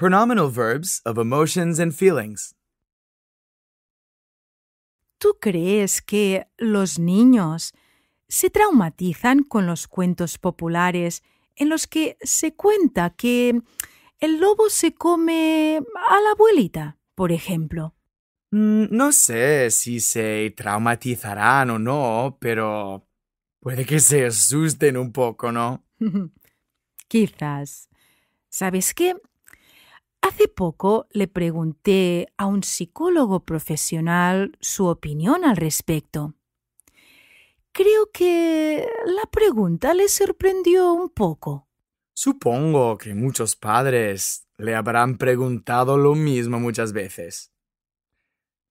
Pronominal verbs of emotions and feelings. ¿Tú crees que los niños se traumatizan con los cuentos populares en los que se cuenta que el lobo se come a la abuelita, por ejemplo? Mm, no sé si se traumatizarán o no, pero puede que se asusten un poco, ¿no? Quizás. ¿Sabes qué? Hace poco le pregunté a un psicólogo profesional su opinión al respecto. Creo que la pregunta le sorprendió un poco. Supongo que muchos padres le habrán preguntado lo mismo muchas veces.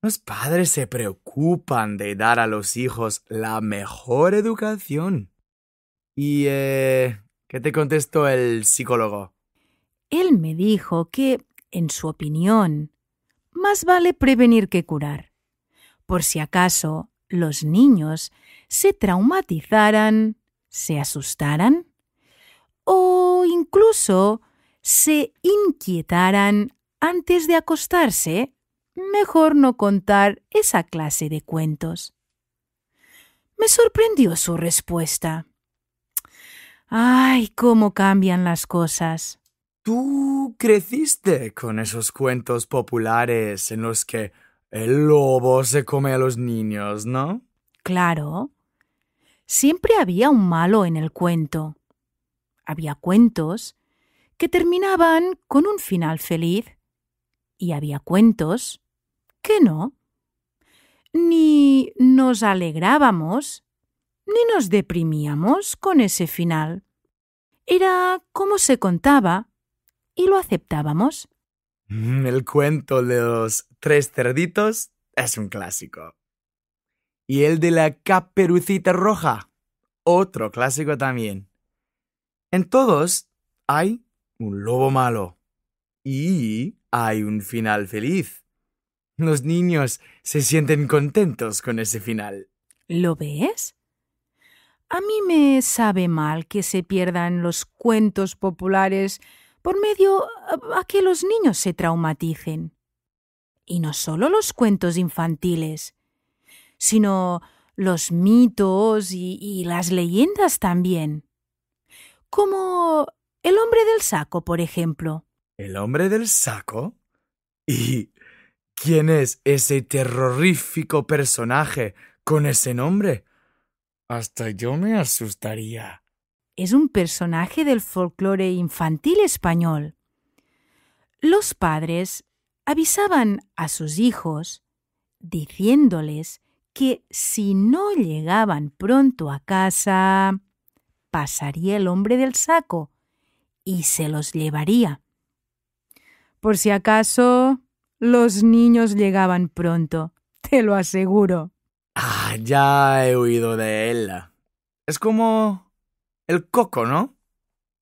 Los padres se preocupan de dar a los hijos la mejor educación. ¿Y eh, qué te contestó el psicólogo? Él me dijo que en su opinión, más vale prevenir que curar, por si acaso los niños se traumatizaran, se asustaran o incluso se inquietaran antes de acostarse, mejor no contar esa clase de cuentos. Me sorprendió su respuesta. ¡Ay, cómo cambian las cosas! Tú creciste con esos cuentos populares en los que el lobo se come a los niños, ¿no? Claro. Siempre había un malo en el cuento. Había cuentos que terminaban con un final feliz y había cuentos que no. Ni nos alegrábamos ni nos deprimíamos con ese final. Era como se contaba y lo aceptábamos. Mm, el cuento de los tres cerditos es un clásico. Y el de la caperucita roja, otro clásico también. En todos hay un lobo malo y hay un final feliz. Los niños se sienten contentos con ese final. ¿Lo ves? A mí me sabe mal que se pierdan los cuentos populares por medio a que los niños se traumaticen. Y no solo los cuentos infantiles, sino los mitos y, y las leyendas también. Como el hombre del saco, por ejemplo. ¿El hombre del saco? ¿Y quién es ese terrorífico personaje con ese nombre? Hasta yo me asustaría es un personaje del folclore infantil español. Los padres avisaban a sus hijos diciéndoles que si no llegaban pronto a casa, pasaría el hombre del saco y se los llevaría. Por si acaso, los niños llegaban pronto, te lo aseguro. Ah, ya he oído de él. Es como el coco, ¿no?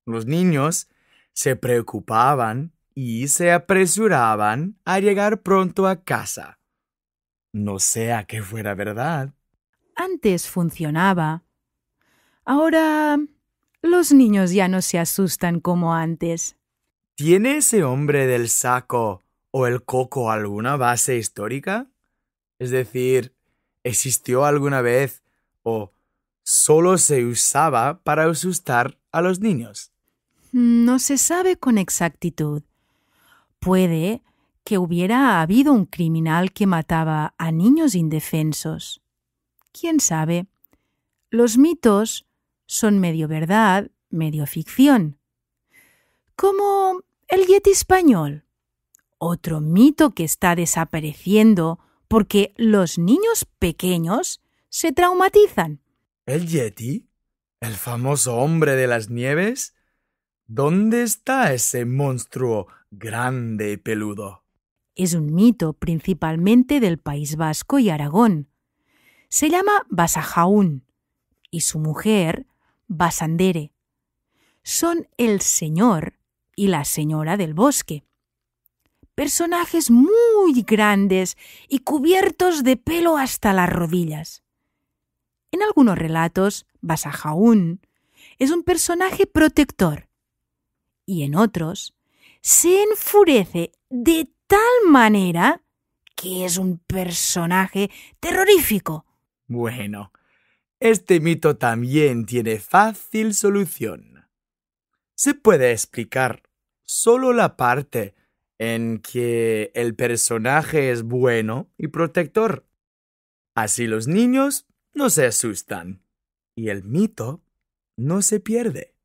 Los niños se preocupaban y se apresuraban a llegar pronto a casa. No sea que fuera verdad. Antes funcionaba. Ahora los niños ya no se asustan como antes. ¿Tiene ese hombre del saco o el coco alguna base histórica? Es decir, ¿existió alguna vez o solo se usaba para asustar a los niños. Mm, no se sabe con exactitud. Puede que hubiera habido un criminal que mataba a niños indefensos. ¿Quién sabe? Los mitos son medio verdad, medio ficción. Como el Yeti español, otro mito que está desapareciendo porque los niños pequeños se traumatizan ¿El Yeti? ¿El famoso hombre de las nieves? ¿Dónde está ese monstruo grande y peludo? Es un mito principalmente del País Vasco y Aragón. Se llama Basajaún y su mujer Basandere. Son el señor y la señora del bosque. Personajes muy grandes y cubiertos de pelo hasta las rodillas. En algunos relatos, Basajaún es un personaje protector y en otros se enfurece de tal manera que es un personaje terrorífico. Bueno, este mito también tiene fácil solución. Se puede explicar solo la parte en que el personaje es bueno y protector. Así los niños no se asustan y el mito no se pierde.